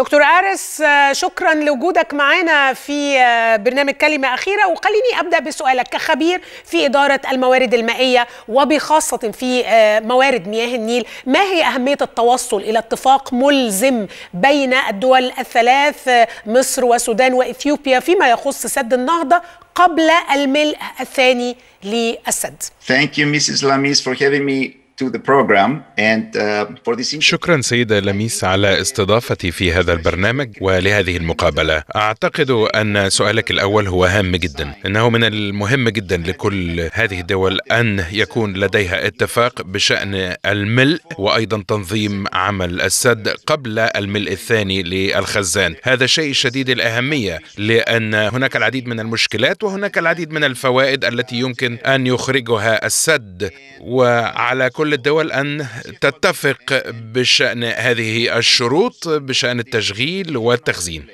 دكتور عارس آه، شكرا لوجودك معنا في آه، برنامج كلمة أخيرة وخليني أبدأ بسؤالك كخبير في إدارة الموارد المائية وبخاصة في آه، موارد مياه النيل ما هي أهمية التوصل إلى اتفاق ملزم بين الدول الثلاث مصر وسودان وإثيوبيا فيما يخص سد النهضة قبل الملء الثاني للسد Thank you Mrs. Lamis for having me Uh, شكرا سيدة لميس على استضافتي في هذا البرنامج ولهذه المقابلة أعتقد أن سؤالك الأول هو هام جدا إنه من المهم جدا لكل هذه الدول أن يكون لديها اتفاق بشأن الملء وأيضا تنظيم عمل السد قبل الملء الثاني للخزان هذا شيء شديد الأهمية لأن هناك العديد من المشكلات وهناك العديد من الفوائد التي يمكن أن يخرجها السد وعلى كل كل الدول أن تتفق بشأن هذه الشروط بشأن التشغيل والتخزين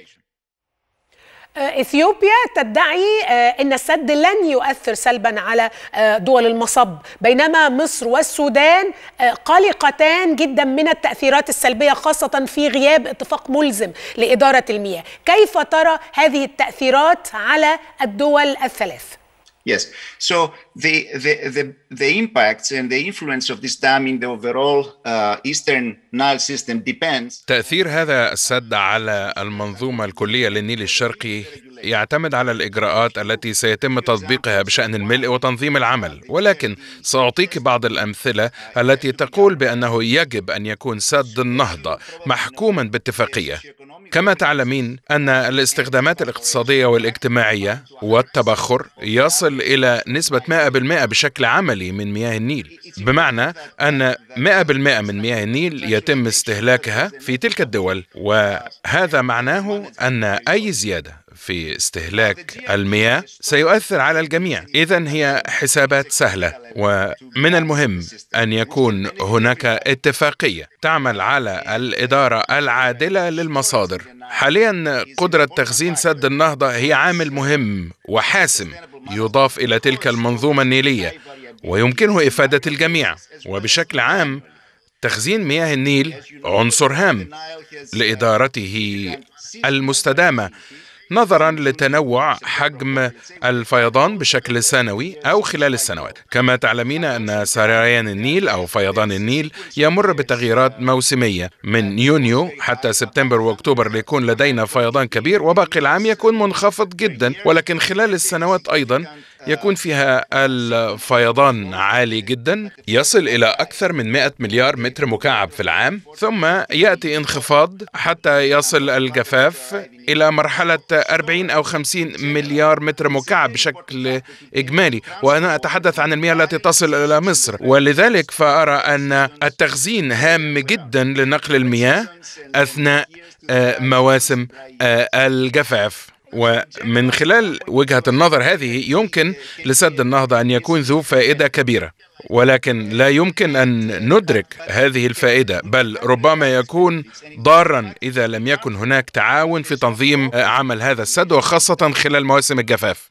آه، اثيوبيا تدعي آه، ان السد لن يؤثر سلبا على آه، دول المصب بينما مصر والسودان قلقتان جدا من التاثيرات السلبيه خاصه في غياب اتفاق ملزم لاداره المياه كيف ترى هذه التاثيرات على الدول الثلاث Yes. So the, the, the, the, impacts and the influence of this dam in the overall uh, eastern تأثير هذا السد على المنظومة الكلية للنيل الشرقي يعتمد على الإجراءات التي سيتم تطبيقها بشأن الملء وتنظيم العمل ولكن سأعطيك بعض الأمثلة التي تقول بأنه يجب أن يكون سد النهضة محكوما باتفاقية كما تعلمين أن الاستخدامات الاقتصادية والاجتماعية والتبخر يصل إلى نسبة 100% بشكل عملي من مياه النيل بمعنى أن 100% من مياه النيل يتم استهلاكها في تلك الدول وهذا معناه أن أي زيادة في استهلاك المياه سيؤثر على الجميع اذا هي حسابات سهله ومن المهم ان يكون هناك اتفاقيه تعمل على الاداره العادله للمصادر حاليا قدره تخزين سد النهضه هي عامل مهم وحاسم يضاف الى تلك المنظومه النيليه ويمكنه إفادة الجميع وبشكل عام تخزين مياه النيل عنصر هام لإدارته المستدامة نظرا لتنوع حجم الفيضان بشكل سنوي او خلال السنوات كما تعلمين ان سريان النيل او فيضان النيل يمر بتغييرات موسميه من يونيو حتى سبتمبر واكتوبر ليكون لدينا فيضان كبير وباقي العام يكون منخفض جدا ولكن خلال السنوات ايضا يكون فيها الفيضان عالي جدا يصل إلى أكثر من 100 مليار متر مكعب في العام ثم يأتي انخفاض حتى يصل الجفاف إلى مرحلة 40 أو 50 مليار متر مكعب بشكل إجمالي وأنا أتحدث عن المياه التي تصل إلى مصر ولذلك فأرى أن التخزين هام جدا لنقل المياه أثناء آه، مواسم آه، الجفاف ومن خلال وجهة النظر هذه يمكن لسد النهضة أن يكون ذو فائدة كبيرة ولكن لا يمكن أن ندرك هذه الفائدة بل ربما يكون ضارا إذا لم يكن هناك تعاون في تنظيم عمل هذا السد وخاصة خلال مواسم الجفاف